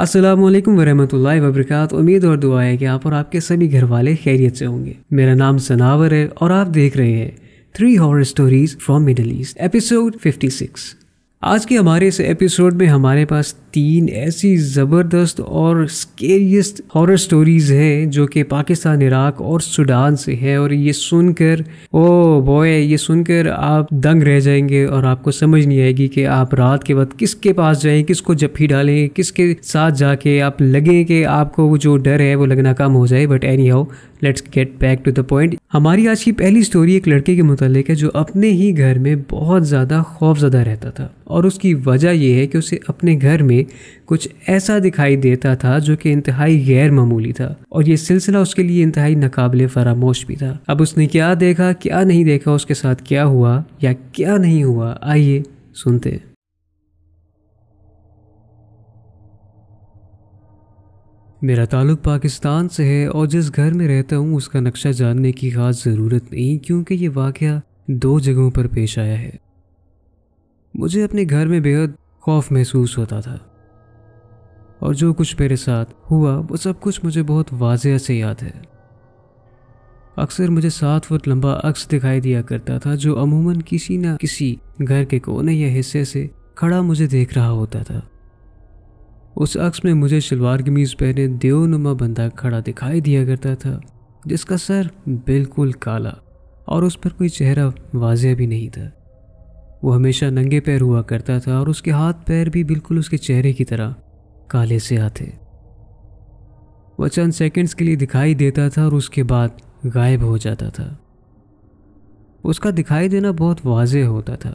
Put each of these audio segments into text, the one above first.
असलम वरहमल वबरक उम्मीद और दुआ है कि आप और आपके सभी घर वाले खैरियत से होंगे मेरा नाम सनावर है और आप देख रहे हैं three horror stories from Middle East episode 56 आज के हमारे इस एपिसोड में हमारे पास तीन ऐसी ज़बरदस्त और स्केरियस्ट हॉरर स्टोरीज़ हैं जो कि पाकिस्तान इराक और सूडान से है और ये सुनकर ओ बॉय ये सुनकर आप दंग रह जाएंगे और आपको समझ नहीं आएगी कि आप रात के वक्त किसके पास जाएं किसको जफ्फी डालें किसके साथ जाके आप लगें कि आपको वो जो डर है वो लगना कम हो जाए but anyhow let's get back to the point हमारी आज की पहली स्टोरी एक लड़के के मुतालिक है जो अपने ही घर में बहुत ज़्यादा खौफजदा रहता था और उसकी वजह यह है कि उसे अपने घर में कुछ ऐसा दिखाई देता था जो कि इंतहाई गैर मामूली था और ये सिलसिला उसके लिए इंतहाई नाकबले फरामोश भी था अब उसने क्या देखा क्या नहीं देखा उसके साथ क्या हुआ या क्या नहीं हुआ आइए सुनते मेरा ताल्लुक पाकिस्तान से है और जिस घर में रहता हूँ उसका नक्शा जानने की खास ज़रूरत नहीं क्योंकि ये वाक़ दो जगहों पर पेश आया है मुझे अपने घर में बेहद खौफ महसूस होता था और जो कुछ मेरे साथ हुआ वो सब कुछ मुझे बहुत वाजह से याद है अक्सर मुझे सात फुट लंबा अक्स दिखाई दिया करता था जो अमूमन किसी न किसी घर के कोने या हिस्से से खड़ा मुझे देख रहा होता था उस अक्स में मुझे शलवार कमीज पहने देवनुमा बंदा खड़ा दिखाई दिया करता था जिसका सर बिल्कुल काला और उस पर कोई चेहरा वाजिया भी नहीं था वो हमेशा नंगे पैर हुआ करता था और उसके हाथ पैर भी बिल्कुल उसके चेहरे की तरह काले से आते वह चंद सेकंड्स के लिए दिखाई देता था और उसके बाद गायब हो जाता था उसका दिखाई देना बहुत वाजे होता था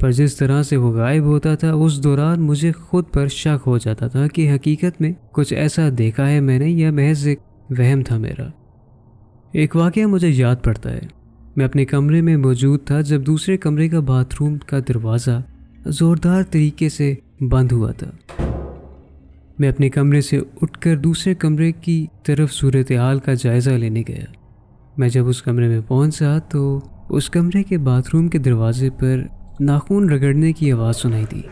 पर जिस तरह से वो गायब होता था उस दौरान मुझे खुद पर शक हो जाता था कि हकीकत में कुछ ऐसा देखा है मैंने यह महज एक वहम था मेरा एक वाक़ मुझे याद पड़ता है मैं अपने कमरे में मौजूद था जब दूसरे कमरे का बाथरूम का दरवाज़ा ज़ोरदार तरीके से बंद हुआ था मैं अपने कमरे से उठकर दूसरे कमरे की तरफ सूरत हाल का जायज़ा लेने गया मैं जब उस कमरे में पहुंचा तो उस कमरे के बाथरूम के दरवाजे पर नाखून रगड़ने की आवाज़ सुनाई दी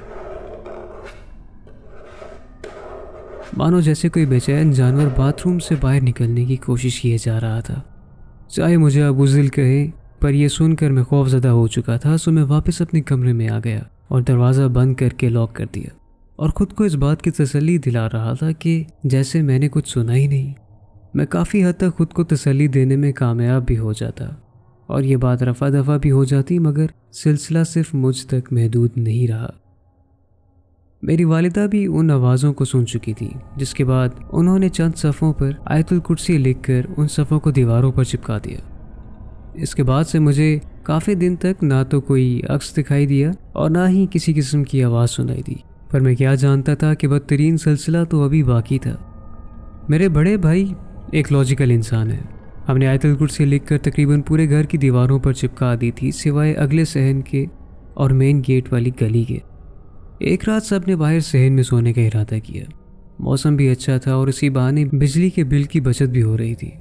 मानो जैसे कोई बेचैन जानवर बाथरूम से बाहर निकलने की कोशिश किए जा रहा था चाहे मुझे उजिल कहे पर यह सुनकर मैं खौफजदा हो चुका था सो मैं वापस अपने कमरे में आ गया और दरवाज़ा बंद करके लॉक कर दिया और ख़ुद को इस बात की तसली दिला रहा था कि जैसे मैंने कुछ सुना ही नहीं मैं काफ़ी हद तक ख़ुद को तसली देने में कामयाब भी हो जाता और ये बात रफ़ा दफ़ा भी हो जाती मगर सिलसिला सिर्फ मुझ तक महदूद नहीं रहा मेरी वालिदा भी उन आवाज़ों को सुन चुकी थी जिसके बाद उन्होंने चंद सफ़ों पर आयतुल कुर्सी लिखकर उन सफ़ों को दीवारों पर चिपका दिया इसके बाद से मुझे काफ़ी दिन तक ना तो कोई अक्स दिखाई दिया और ना ही किसी किस्म की आवाज़ सुनाई दी पर मैं क्या जानता था कि बदतरीन सिलसिला तो अभी बाकी था मेरे बड़े भाई एक लॉजिकल इंसान है हमने आयतल कुर्सी लिख कर तकरीबन पूरे घर की दीवारों पर चिपका दी थी सिवाय अगले सहन के और मेन गेट वाली गली के एक रात सब ने बाहर सहन में सोने का इरादा किया मौसम भी अच्छा था और इसी बहाने बिजली के बिल की बचत भी हो रही थी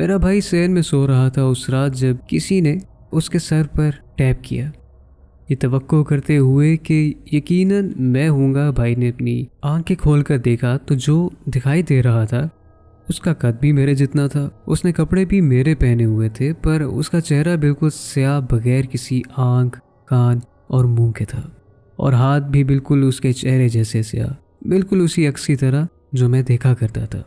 मेरा भाई सहन में सो रहा था उस रात जब किसी ने उसके सर पर टैप किया ये तो करते हुए कि यकीनन मैं हूँगा भाई ने अपनी आंखें खोल कर देखा तो जो दिखाई दे रहा था उसका कद भी मेरे जितना था उसने कपड़े भी मेरे पहने हुए थे पर उसका चेहरा बिल्कुल स्या बगैर किसी आंख कान और मुंह के था और हाथ भी बिल्कुल उसके चेहरे जैसे स्याह बिल्कुल उसी अक्स की तरह जो मैं देखा करता था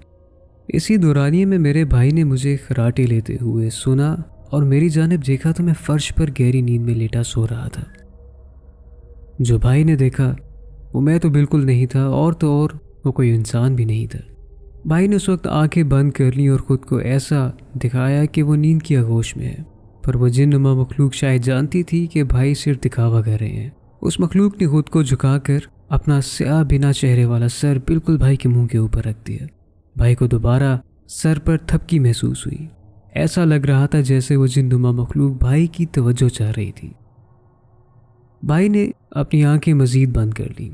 इसी दौरानिए में मेरे भाई ने मुझे खराटे लेते हुए सुना और मेरी जानब देखा तो मैं फर्श पर गहरी नींद में लेटा सो रहा था जो भाई ने देखा वो मैं तो बिल्कुल नहीं था और तो और वो कोई इंसान भी नहीं था भाई ने उस वक्त आंखें बंद कर ली और ख़ुद को ऐसा दिखाया कि वो नींद की आगोश में है पर वो नुमा मखलूक शायद जानती थी कि भाई सिर्फ दिखावा कर रहे हैं उस मखलूक ने खुद को झुकाकर अपना स्याह बिना चेहरे वाला सर बिल्कुल भाई के मुंह के ऊपर रख दिया भाई को दोबारा सर पर थपकी महसूस हुई ऐसा लग रहा था जैसे वो नुमा मखलूक भाई की तवज्जो चाह रही थी भाई ने अपनी आंखें मज़ीद बंद कर लीं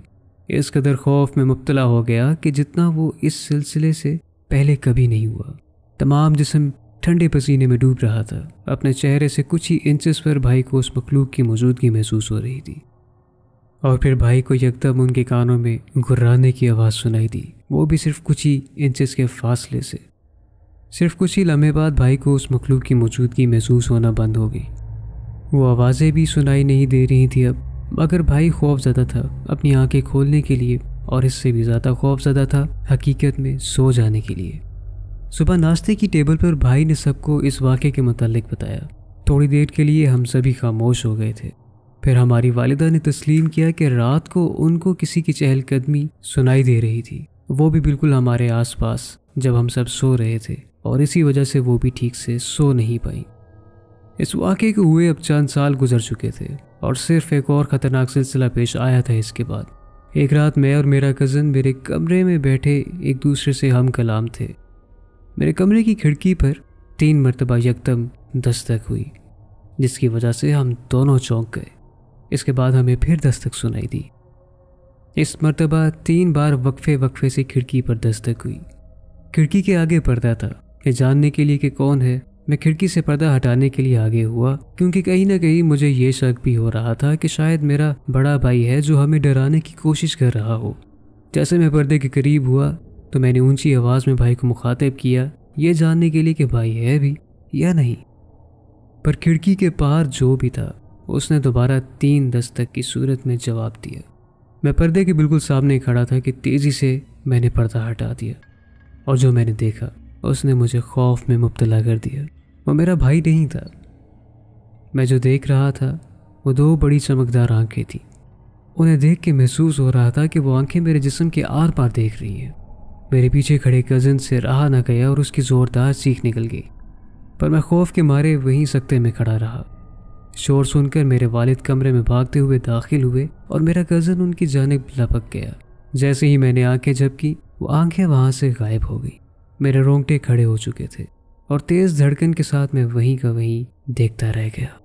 इस कदर खौफ में मुबतला हो गया कि जितना वो इस सिलसिले से पहले कभी नहीं हुआ तमाम जिसम ठंडे पसीने में डूब रहा था अपने चेहरे से कुछ ही इंचेस पर भाई को उस मखलूक की मौजूदगी महसूस हो रही थी और फिर भाई को यकदम उनके कानों में घुर्राने की आवाज़ सुनाई दी वो भी सिर्फ कुछ ही इंचस के फासले से सिर्फ कुछ ही लम्हे बाद भाई को उस मखलूक की मौजूदगी महसूस होना बंद हो गई वो आवाज़ें भी सुनाई नहीं दे रही थी अब मगर भाई खौफ ज़्यादा था अपनी आंखें खोलने के लिए और इससे भी ज़्यादा खौफ ज़्यादा था हकीकत में सो जाने के लिए सुबह नाश्ते की टेबल पर भाई ने सबको इस वाक़े के मतलब बताया थोड़ी देर के लिए हम सभी खामोश हो गए थे फिर हमारी वालिदा ने तस्लीम किया कि रात को उनको किसी की चहलकदमी सुनाई दे रही थी वो भी बिल्कुल हमारे आसपास जब हम सब सो रहे थे और इसी वजह से वो भी ठीक से सो नहीं पाई इस वाक़े को हुए अब चंद साल गुजर चुके थे और सिर्फ एक और ख़तरनाक सिलसिला पेश आया था इसके बाद एक रात मैं और मेरा कज़न मेरे कमरे में बैठे एक दूसरे से हम कलाम थे मेरे कमरे की खिड़की पर तीन मरतबा यकदम दस्तक हुई जिसकी वजह से हम दोनों चौंक गए इसके बाद हमें फिर दस्तक सुनाई दी इस मरतबा तीन बार वक्फे वक्फे से खिड़की पर दस्तक हुई खिड़की के आगे पर्दा था ये जानने के लिए कि कौन है मैं खिड़की से पर्दा हटाने के लिए आगे हुआ क्योंकि कहीं ना कहीं मुझे ये शक भी हो रहा था कि शायद मेरा बड़ा भाई है जो हमें डराने की कोशिश कर रहा हो जैसे मैं पर्दे के करीब हुआ तो मैंने ऊंची आवाज़ में भाई को मुखातिब किया ये जानने के लिए कि भाई है भी या नहीं पर खिड़की के पार जो भी था उसने दोबारा तीन दस्तक की सूरत में जवाब दिया मैं पर्दे के बिल्कुल सामने खड़ा था कि तेज़ी से मैंने पर्दा हटा दिया और जो मैंने देखा उसने मुझे खौफ में मुबतला कर दिया वो मेरा भाई नहीं था मैं जो देख रहा था वो दो बड़ी चमकदार आंखें थीं उन्हें देख के महसूस हो रहा था कि वो आंखें मेरे जिस्म के आर पार देख रही हैं मेरे पीछे खड़े कज़न से रहा ना गया और उसकी ज़ोरदार सीख निकल गई पर मैं खौफ के मारे वहीं सकते में खड़ा रहा शोर सुनकर मेरे वालिद कमरे में भागते हुए दाखिल हुए और मेरा कज़न उनकी जानब लपक गया जैसे ही मैंने आंखें झपकी वो आंखें वहाँ से गायब हो गई मेरे रोंगटे खड़े हो चुके थे और तेज धड़कन के साथ मैं वहीं का वहीं देखता रह गया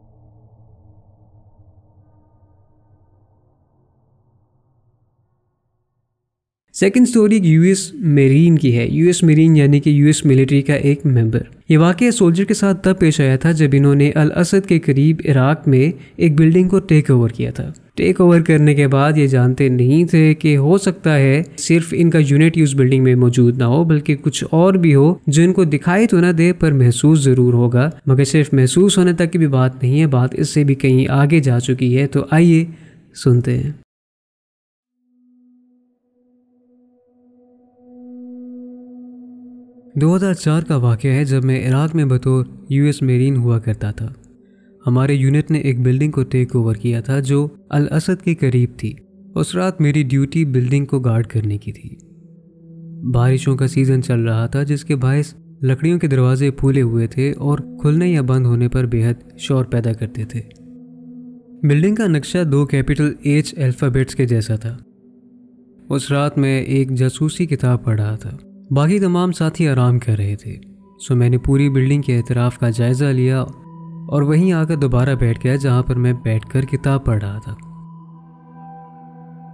सेकेंड स्टोरी एक यूएस मेरीन की है यूएस मेरीन यानी कि यूएस मिलिट्री का एक मेंबर ये वाक्य सोल्जर के साथ तब पेश आया था जब इन्होंने अल असद के करीब इराक में एक बिल्डिंग को टेक ओवर किया था टेक ओवर करने के बाद ये जानते नहीं थे कि हो सकता है सिर्फ इनका यूनिट यूज बिल्डिंग में मौजूद ना हो बल्कि कुछ और भी हो जो इनको दिखाई तो ना दे पर महसूस जरूर होगा मगर सिर्फ महसूस होने तक की भी बात नहीं है बात इससे भी कहीं आगे जा चुकी है तो आइए सुनते हैं दो हज़ार चार का वाक्य है जब मैं इराक़ में बतौर यूएस मेरीन हुआ करता था हमारे यूनिट ने एक बिल्डिंग को टेक ओवर किया था जो अल असद के करीब थी उस रात मेरी ड्यूटी बिल्डिंग को गार्ड करने की थी बारिशों का सीज़न चल रहा था जिसके बायस लकड़ियों के दरवाजे फूले हुए थे और खुलने या बंद होने पर बेहद शोर पैदा करते थे बिल्डिंग का नक्शा दो कैपिटल एच अल्फ़ाबेट्स के जैसा था उस रात मैं एक जासूसी किताब पढ़ रहा था बाकी तमाम साथी आराम कर रहे थे सो मैंने पूरी बिल्डिंग के एतराफ़ का जायज़ा लिया और वहीं आकर दोबारा बैठ गया जहाँ पर मैं बैठकर किताब पढ़ रहा था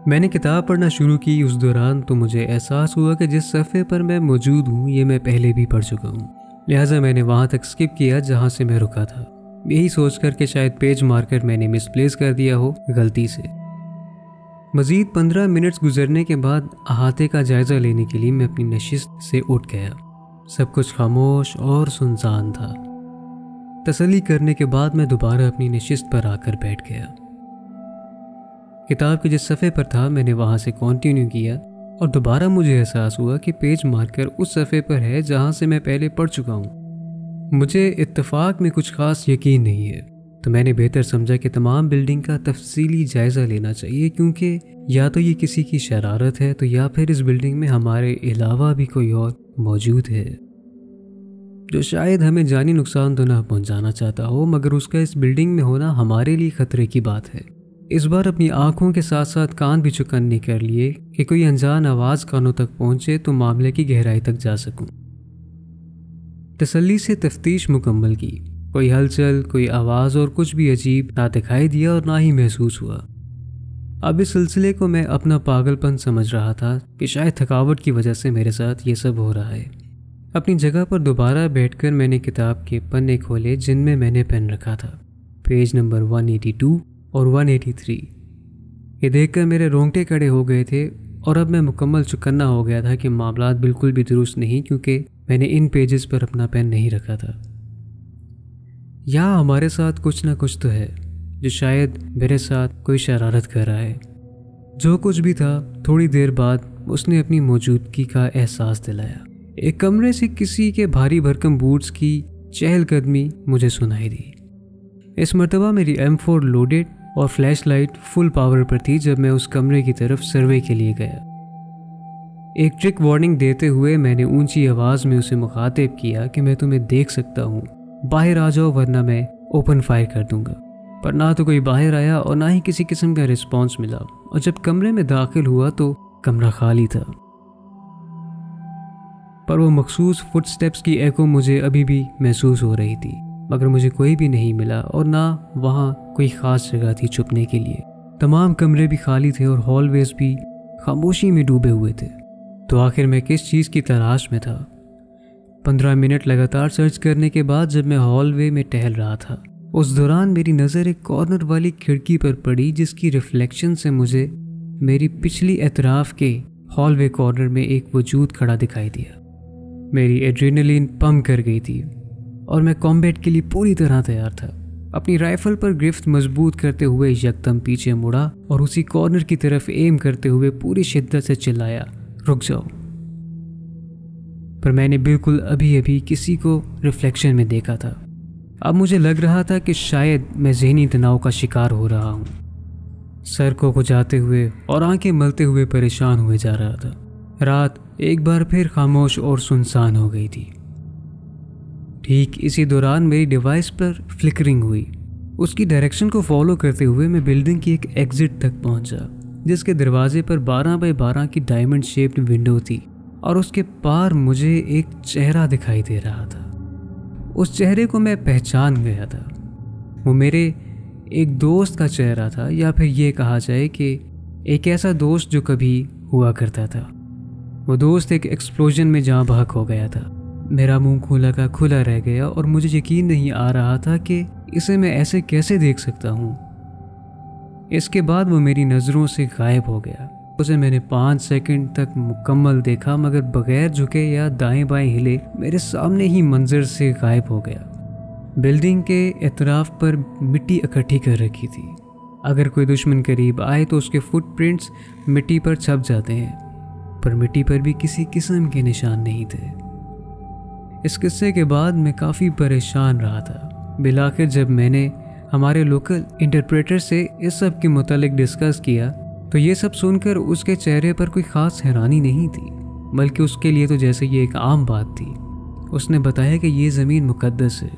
मैंने किताब पढ़ना शुरू की उस दौरान तो मुझे एहसास हुआ कि जिस सफ़े पर मैं मौजूद हूँ ये मैं पहले भी पढ़ चुका हूँ लिहाजा मैंने वहाँ तक स्किप किया जहाँ से मैं रुका था यही सोच कर कि शायद पेज मार्कर मैंने मिसप्लेस कर दिया हो गलती से मज़ीद पंद्रह मिनट्स गुजरने के बाद अहाते का जायज़ा लेने के लिए मैं अपनी नशिस्त से उठ गया सब कुछ खामोश और सुनसान था तसली करने के बाद मैं दोबारा अपनी निश्चित पर आकर बैठ गया किताब के जिस सफ़े पर था मैंने वहाँ से कंटिन्यू किया और दोबारा मुझे एहसास हुआ कि पेज मार्कर उस सफ़े पर है जहाँ से मैं पहले पढ़ चुका हूँ मुझे इत्तेफाक में कुछ खास यकीन नहीं है तो मैंने बेहतर समझा कि तमाम बिल्डिंग का तफसीली जायज़ा लेना चाहिए क्योंकि या तो ये किसी की शरारत है तो या फिर इस बिल्डिंग में हमारे अलावा भी कोई और मौजूद है जो शायद हमें जानी नुकसान तो ना पहुंचाना चाहता हो मगर उसका इस बिल्डिंग में होना हमारे लिए खतरे की बात है इस बार अपनी आंखों के साथ साथ कान भी नहीं कर लिए कि कोई अनजान आवाज़ कानों तक पहुंचे तो मामले की गहराई तक जा सकूं। तसल्ली से तफ्तीश मुकम्मल की कोई हलचल कोई आवाज़ और कुछ भी अजीब ना दिखाई दिया और ना ही महसूस हुआ अब इस सिलसिले को मैं अपना पागलपन समझ रहा था कि शायद थकावट की वजह से मेरे साथ ये सब हो रहा है अपनी जगह पर दोबारा बैठकर मैंने किताब के पन्ने खोले जिनमें मैंने पेन रखा था पेज नंबर 182 और 183 ये देखकर मेरे रोंगटे खड़े हो गए थे और अब मैं मुकम्मल चुकन्ना हो गया था कि मामला बिल्कुल भी दुरुस्त नहीं क्योंकि मैंने इन पेजेस पर अपना पेन नहीं रखा था यहाँ हमारे साथ कुछ ना कुछ तो है जो शायद मेरे साथ कोई शरारत कर रहा है जो कुछ भी था थोड़ी देर बाद उसने अपनी मौजूदगी का एहसास दिलाया एक कमरे से किसी के भारी भरकम बूट्स की चहलकदमी मुझे सुनाई दी इस मरतबा मेरी एम फोर लोडेड और फ्लैश लाइट फुल पावर पर थी जब मैं उस कमरे की तरफ सर्वे के लिए गया एक ट्रिक वार्निंग देते हुए मैंने ऊंची आवाज़ में उसे मुखातिब किया कि मैं तुम्हें देख सकता हूँ बाहर आ जाओ वरना मैं ओपन फायर कर दूंगा पर ना तो कोई बाहर आया और ना ही किसी किस्म का रिस्पॉन्स मिला और जब कमरे में दाखिल हुआ तो कमरा खाली था पर वो मखसूस फुटस्टेप्स की एको मुझे अभी भी महसूस हो रही थी मगर मुझे कोई भी नहीं मिला और ना वहाँ कोई ख़ास जगह थी छुपने के लिए तमाम कमरे भी खाली थे और हॉलवेज भी खामोशी में डूबे हुए थे तो आखिर मैं किस चीज़ की तलाश में था पंद्रह मिनट लगातार सर्च करने के बाद जब मैं हॉलवे में टहल रहा था उस दौरान मेरी नज़र एक कॉर्नर वाली खिड़की पर पड़ी जिसकी रिफ्लेक्शन से मुझे मेरी पिछली एतराफ़ के हॉलवे कॉर्नर में एक वजूद खड़ा दिखाई दिया मेरी एड्रीनलिन पम्प कर गई थी और मैं कॉम्बैट के लिए पूरी तरह तैयार था अपनी राइफल पर गिरफ्त मजबूत करते हुए यकदम पीछे मुड़ा और उसी कॉर्नर की तरफ एम करते हुए पूरी शिद्दत से चिल्लाया रुक जाओ पर मैंने बिल्कुल अभी अभी किसी को रिफ्लेक्शन में देखा था अब मुझे लग रहा था कि शायद मैं जहनी तनाव का शिकार हो रहा हूँ सर को खुजाते हुए और आंखें मलते हुए परेशान हुए जा रहा था रात एक बार फिर खामोश और सुनसान हो गई थी ठीक इसी दौरान मेरी डिवाइस पर फ्लिकरिंग हुई उसकी डायरेक्शन को फॉलो करते हुए मैं बिल्डिंग की एक एग्जिट तक पहुंचा जिसके दरवाजे पर 12 बाई 12 की डायमंड शेप्ड विंडो थी और उसके पार मुझे एक चेहरा दिखाई दे रहा था उस चेहरे को मैं पहचान गया था वो मेरे एक दोस्त का चेहरा था या फिर ये कहा जाए कि एक ऐसा दोस्त जो कभी हुआ करता था वो दोस्त एक एक्सप्लोजन में जहाँ भाग हो गया था मेरा मुंह खुला का खुला रह गया और मुझे यकीन नहीं आ रहा था कि इसे मैं ऐसे कैसे देख सकता हूँ इसके बाद वो मेरी नज़रों से गायब हो गया उसे मैंने पाँच सेकंड तक मुकम्मल देखा मगर बगैर झुके या दाएं बाएं हिले मेरे सामने ही मंजर से गायब हो गया बिल्डिंग के एतराफ पर मिट्टी इकट्ठी कर रखी थी अगर कोई दुश्मन करीब आए तो उसके फुटप्रिंट्स मिट्टी पर छप जाते हैं पर मिट्टी पर भी किसी किस्म के निशान नहीं थे इस किस्से के बाद मैं काफ़ी परेशान रहा था बिलाखिर जब मैंने हमारे लोकल इंटरप्रेटर से इस सब के मुतलक डिस्कस किया तो ये सब सुनकर उसके चेहरे पर कोई ख़ास हैरानी नहीं थी बल्कि उसके लिए तो जैसे ये एक आम बात थी उसने बताया कि ये ज़मीन मुकद्दस है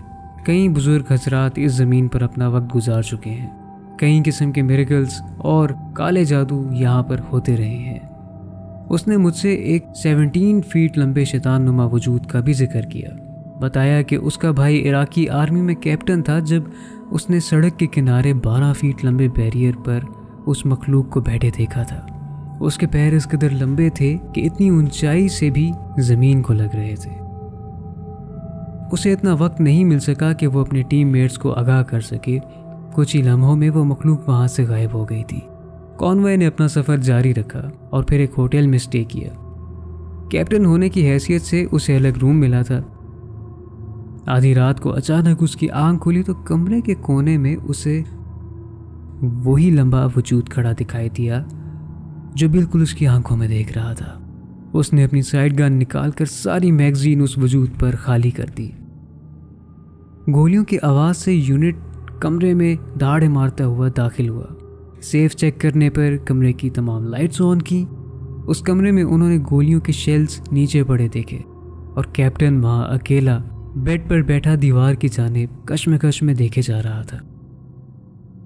कई बुज़ुर्ग हजरात इस ज़मीन पर अपना वक्त गुजार चुके हैं कई किस्म के मेरेकल्स और काले जादू यहाँ पर होते रहे हैं उसने मुझसे एक 17 फीट लंबे शैतान नुमा वजूद का भी जिक्र किया बताया कि उसका भाई इराकी आर्मी में कैप्टन था जब उसने सड़क के किनारे 12 फीट लंबे बैरियर पर उस मखलूक को बैठे देखा था उसके पैर इस कदर लंबे थे कि इतनी ऊंचाई से भी ज़मीन को लग रहे थे उसे इतना वक्त नहीं मिल सका कि वो अपने टीम मेट्स को आगाह कर सके कुछ ही लम्हों में वो मखलूक वहाँ से गायब हो गई थी कॉनवे ने अपना सफ़र जारी रखा और फिर एक होटल में स्टे किया कैप्टन होने की हैसियत से उसे अलग रूम मिला था आधी रात को अचानक उसकी आंख खुली तो कमरे के कोने में उसे वही लंबा वजूद खड़ा दिखाई दिया जो बिल्कुल उसकी आंखों में देख रहा था उसने अपनी साइड गन निकाल कर सारी मैगजीन उस वजूद पर खाली कर दी गोलियों की आवाज़ से यूनिट कमरे में दाढ़े मारता हुआ दाखिल हुआ सेफ चेक करने पर कमरे की तमाम लाइट्स ऑन की उस कमरे में उन्होंने गोलियों के शेल्स नीचे पड़े देखे और कैप्टन वहाँ अकेला बेड पर बैठा दीवार की कश्म कश्मकश में देखे जा रहा था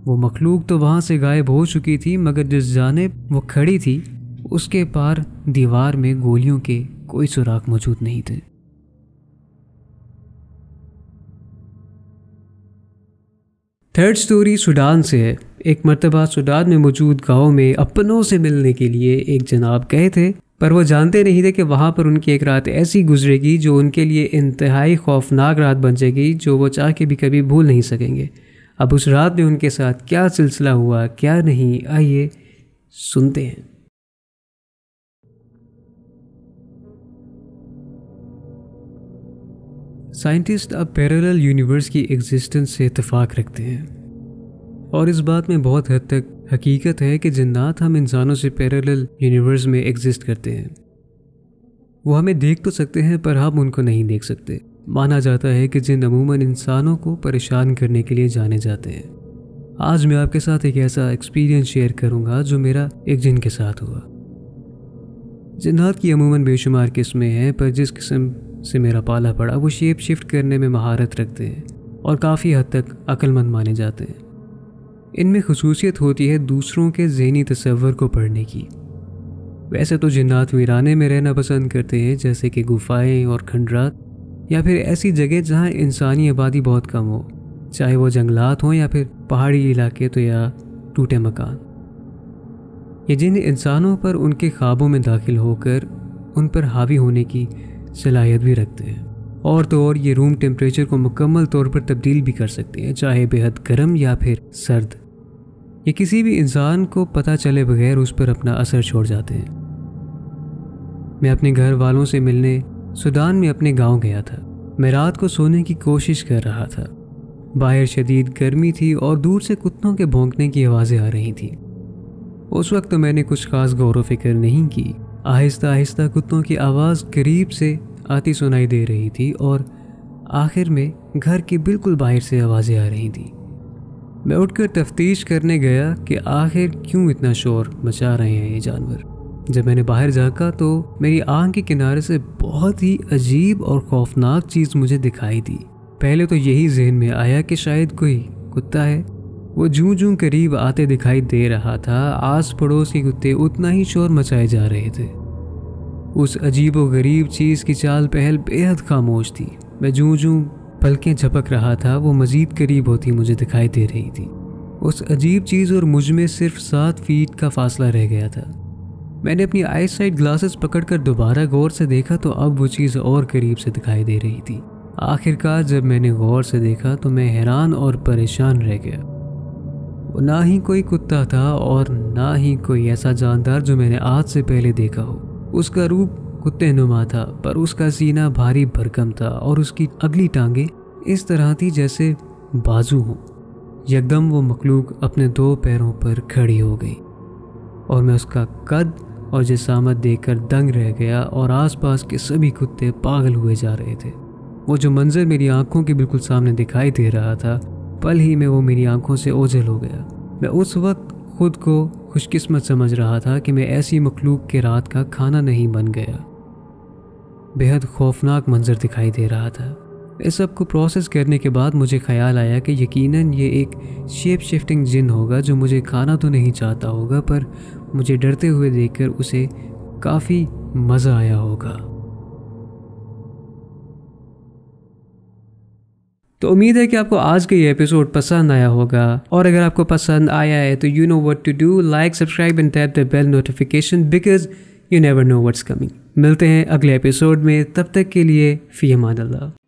वो मखलूक तो वहाँ से गायब हो चुकी थी मगर जिस जानेब वो खड़ी थी उसके पार दीवार में गोलियों के कोई सुराख मौजूद नहीं थे थर्ड स्टोरी सूडान से है एक मरतबा सुडान में मौजूद गाँव में अपनों से मिलने के लिए एक जनाब गए थे पर वो जानते नहीं थे कि वहाँ पर उनकी एक रात ऐसी गुजरेगी जो उनके लिए इंतहाई खौफनाक रात बन जाएगी जो वो चाह के भी कभी भूल नहीं सकेंगे अब उस रात में उनके साथ क्या सिलसिला हुआ क्या नहीं आइए सुनते हैं साइंटिस्ट अब पैरेलल यूनिवर्स की एग्जिस्टेंस से इतफाक रखते हैं और इस बात में बहुत हद तक हकीकत है कि जिन्नात हम इंसानों से पैरेलल यूनिवर्स में एग्जिस्ट करते हैं वो हमें देख तो सकते हैं पर हम उनको नहीं देख सकते माना जाता है कि जिन अमूमन इंसानों को परेशान करने के लिए जाने जाते हैं आज मैं आपके साथ एक ऐसा एक्सपीरियंस शेयर करूंगा जो मेरा एक जिन के साथ हुआ जिन्नात की अमूमन बेशुमार किस्में हैं पर जिस किस्म से मेरा पाला पड़ा वो शेप शिफ्ट करने में महारत रखते हैं और काफ़ी हद तक अक्लमंद माने जाते हैं इनमें खसूसियत होती है दूसरों के जहनी तस्वर को पढ़ने की वैसे तो जिन्नात वीराने में रहना पसंद करते हैं जैसे कि गुफाएं और खंडरात या फिर ऐसी जगह जहां इंसानी आबादी बहुत कम हो चाहे वो जंगलात हों या फिर पहाड़ी इलाके तो या टूटे मकान ये जिन इंसानों पर उनके ख्वाबों में दाखिल होकर उन पर हावी होने की सलाहियत भी रखते हैं और तो और ये रूम टेम्परेचर को मुकम्मल तौर पर तब्दील भी कर सकते हैं चाहे बेहद गर्म या फिर सर्द ये किसी भी इंसान को पता चले बगैर उस पर अपना असर छोड़ जाते हैं मैं अपने घर वालों से मिलने सुदान में अपने गांव गया था मैं रात को सोने की कोशिश कर रहा था बाहर शदीद गर्मी थी और दूर से कुत्तों के भोंकने की आवाज़ें आ रही थी उस वक्त तो मैंने कुछ खास गौर फिक्र नहीं की आहिस्ता आहिस्ता कुत्तों की आवाज़ करीब से आती सुनाई दे रही थी और आखिर में घर के बिल्कुल बाहर से आवाज़ें आ रही थी मैं उठकर तफ्तीश करने गया कि आखिर क्यों इतना शोर मचा रहे हैं ये जानवर जब मैंने बाहर झाँका तो मेरी आंख के किनारे से बहुत ही अजीब और खौफनाक चीज़ मुझे दिखाई दी पहले तो यही जहन में आया कि शायद कोई कुत्ता है वो जूं जूं करीब आते दिखाई दे रहा था आस पड़ोस के कुत्ते उतना ही शोर मचाए जा रहे थे उस अजीब व गरीब चीज़ की चाल पहल बेहद खामोश थी मैं जूं जूं पलकें झपक रहा था वो मज़ीद करीब होती मुझे दिखाई दे रही थी उस अजीब चीज़ और मुझ में सिर्फ सात फीट का फासला रह गया था मैंने अपनी आई साइड ग्लासेस पकड़कर दोबारा गौर से देखा तो अब वो चीज़ और करीब से दिखाई दे रही थी आखिरकार जब मैंने गौर से देखा तो मैं हैरान और परेशान रह गया वो ना ही कोई कुत्ता था और ना ही कोई ऐसा जानदार जो मैंने आज से पहले देखा हो उसका रूप कुत्ते नुमा था पर उसका सीना भारी भरकम था और उसकी अगली टांगे इस तरह थी जैसे बाजू हों यकदम वो मखलूक अपने दो पैरों पर खड़ी हो गई और मैं उसका कद और जसामत देखकर दंग रह गया और आसपास के सभी कुत्ते पागल हुए जा रहे थे वो जो मंज़र मेरी आंखों के बिल्कुल सामने दिखाई दे रहा था पल ही में वो मेरी आंखों से ओझल हो गया मैं उस वक्त खुद को खुशकिस्मत समझ रहा था कि मैं ऐसी मखलूक के रात का खाना नहीं बन गया बेहद खौफनाक मंजर दिखाई दे रहा था इस सब को प्रोसेस करने के बाद मुझे ख्याल आया कि यकीनन ये एक शेप शिफ्टिंग जिन होगा जो मुझे खाना तो नहीं चाहता होगा पर मुझे डरते हुए देखकर उसे काफ़ी मज़ा आया होगा तो उम्मीद है कि आपको आज का ये एपिसोड पसंद आया होगा और अगर आपको पसंद आया है तो you know what to do like subscribe and tap the bell notification because you never know what's coming मिलते हैं अगले एपिसोड में तब तक के लिए फ़ी अमान